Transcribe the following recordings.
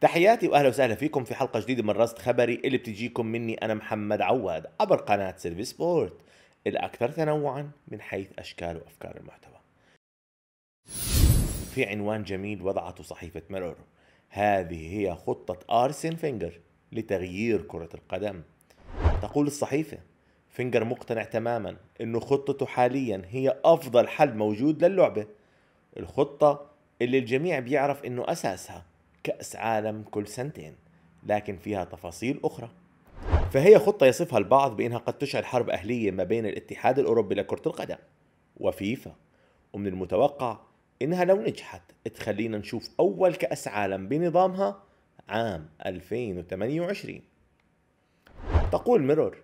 تحياتي واهلا وسهلا فيكم في حلقه جديده من رصد خبري اللي بتجيكم مني انا محمد عواد عبر قناه سيلفي سبورت الاكثر تنوعا من حيث اشكال وافكار المحتوى. في عنوان جميل وضعته صحيفه مرور هذه هي خطه ارسن فينجر لتغيير كره القدم. تقول الصحيفه فينجر مقتنع تماما انه خطته حاليا هي افضل حل موجود للعبه. الخطه اللي الجميع بيعرف انه اساسها كأس عالم كل سنتين لكن فيها تفاصيل أخرى فهي خطة يصفها البعض بأنها قد تشعل حرب أهلية ما بين الاتحاد الأوروبي لكرة القدم وفيفا ومن المتوقع إنها لو نجحت تخلينا نشوف أول كأس عالم بنظامها عام 2028 تقول ميرور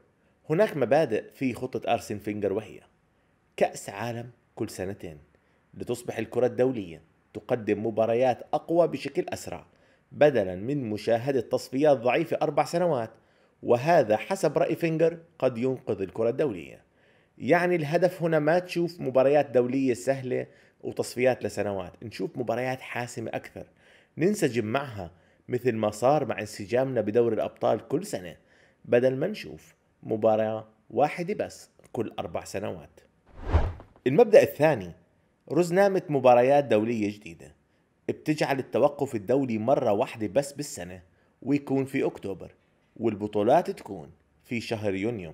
هناك مبادئ في خطة أرسن فينجر وهي كأس عالم كل سنتين لتصبح الكرة الدولية تقدم مباريات أقوى بشكل أسرع بدلا من مشاهدة تصفيات ضعيفة أربع سنوات وهذا حسب رأي فينجر قد ينقذ الكرة الدولية يعني الهدف هنا ما تشوف مباريات دولية سهلة وتصفيات لسنوات نشوف مباريات حاسمة أكثر ننسجم معها مثل ما صار مع انسجامنا بدور الأبطال كل سنة بدل ما نشوف مباراة واحدة بس كل أربع سنوات المبدأ الثاني رزنامة مباريات دولية جديدة بتجعل التوقف الدولي مرة واحدة بس بالسنة ويكون في أكتوبر والبطولات تكون في شهر يونيو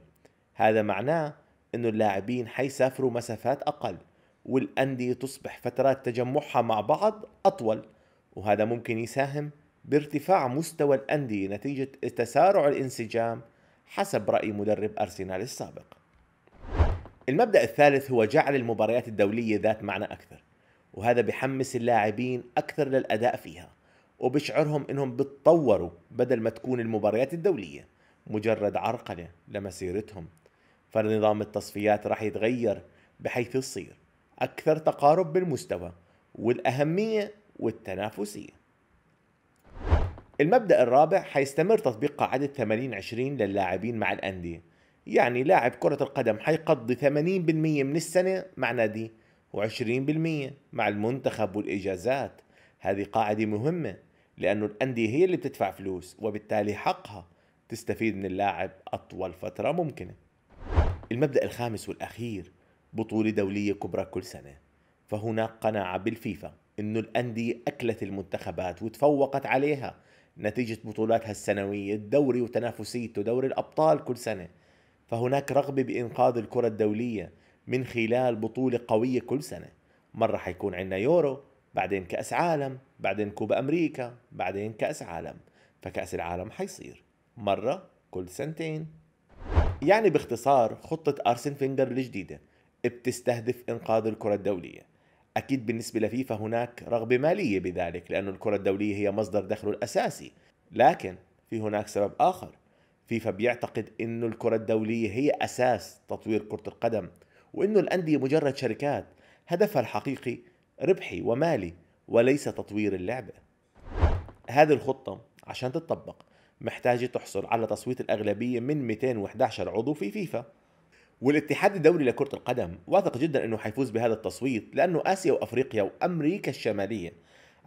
هذا معناه أنه اللاعبين حيسافروا مسافات أقل والأندية تصبح فترات تجمعها مع بعض أطول وهذا ممكن يساهم بارتفاع مستوى الأندية نتيجة تسارع الانسجام حسب رأي مدرب أرسنال السابق المبدأ الثالث هو جعل المباريات الدولية ذات معنى أكثر وهذا بحمس اللاعبين أكثر للأداء فيها وبشعرهم إنهم بتطوروا بدل ما تكون المباريات الدولية مجرد عرقلة لمسيرتهم فنظام التصفيات راح يتغير بحيث يصير أكثر تقارب بالمستوى والأهمية والتنافسية المبدأ الرابع حيستمر تطبيق قاعدة 80 20 للاعبين مع الأندية يعني لاعب كرة القدم حيقضي 80% من السنة مع ناديه و20% مع المنتخب والإجازات هذه قاعدة مهمة لأنه الأندية هي اللي بتدفع فلوس وبالتالي حقها تستفيد من اللاعب أطول فترة ممكنة المبدأ الخامس والأخير بطولة دولية كبرى كل سنة فهناك قناعة بالفيفا أنه الأندية أكلت المنتخبات وتفوقت عليها نتيجة بطولاتها السنوية الدوري وتنافسيته دوري الأبطال كل سنة فهناك رغبة بإنقاذ الكرة الدولية من خلال بطولة قوية كل سنة مرة حيكون عندنا يورو بعدين كأس عالم بعدين كوبا أمريكا بعدين كأس عالم فكأس العالم حيصير مرة كل سنتين يعني باختصار خطة أرسن فينجر الجديدة بتستهدف إنقاذ الكرة الدولية أكيد بالنسبة لفيفا هناك رغبة مالية بذلك لأن الكرة الدولية هي مصدر دخله الأساسي لكن في هناك سبب آخر فيفا بيعتقد أن الكرة الدولية هي أساس تطوير كرة القدم وانه الانديه مجرد شركات هدفها الحقيقي ربحي ومالي وليس تطوير اللعبه. هذه الخطه عشان تتطبق محتاجه تحصل على تصويت الاغلبيه من 211 عضو في فيفا. والاتحاد الدولي لكرة القدم واثق جدا انه حيفوز بهذا التصويت لانه اسيا وافريقيا وامريكا الشمالية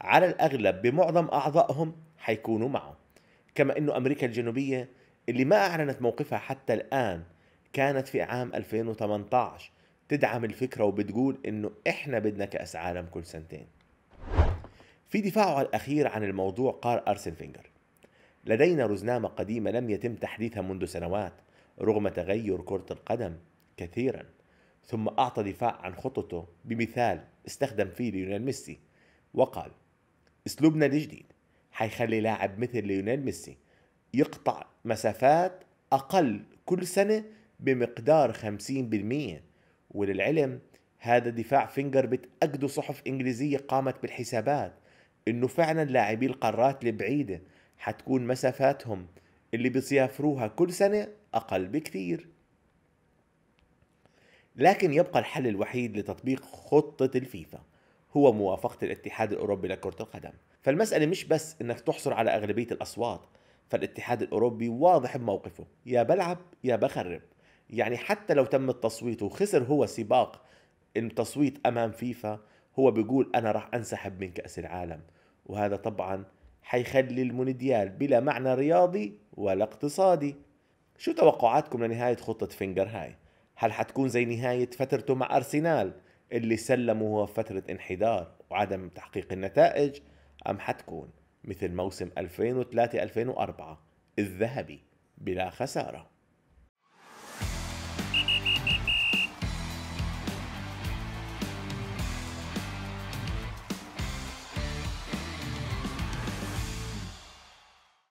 على الاغلب بمعظم اعضائهم حيكونوا معه. كما انه امريكا الجنوبية اللي ما اعلنت موقفها حتى الان كانت في عام 2018 تدعم الفكرة وبتقول إنه إحنا بدنا كأس عالم كل سنتين في دفاعه الأخير عن الموضوع قال أرسن فينجر لدينا رزنامة قديمة لم يتم تحديثها منذ سنوات رغم تغير كرة القدم كثيرا ثم أعطى دفاع عن خططه بمثال استخدم فيه ليونيل ميسي وقال اسلوبنا الجديد حيخلي لاعب مثل ليونيل ميسي يقطع مسافات أقل كل سنة بمقدار 50% وللعلم هذا دفاع فينجر بتأكده صحف إنجليزية قامت بالحسابات إنه فعلا لاعبي القارات البعيدة حتكون مسافاتهم اللي بيسافروها كل سنة أقل بكثير لكن يبقى الحل الوحيد لتطبيق خطة الفيفا هو موافقة الاتحاد الأوروبي لكرة القدم فالمسألة مش بس إنك تحصل على أغلبية الأصوات فالاتحاد الأوروبي واضح بموقفه يا بلعب يا بخرب يعني حتى لو تم التصويت وخسر هو سباق التصويت امام فيفا هو بيقول انا راح انسحب من كاس العالم وهذا طبعا حيخلي المونديال بلا معنى رياضي ولا اقتصادي شو توقعاتكم لنهاية خطة فينجر هاي؟ هل حتكون زي نهاية فترته مع أرسنال اللي سلموا هو فترة انحدار وعدم تحقيق النتائج أم حتكون مثل موسم 2003-2004 الذهبي بلا خساره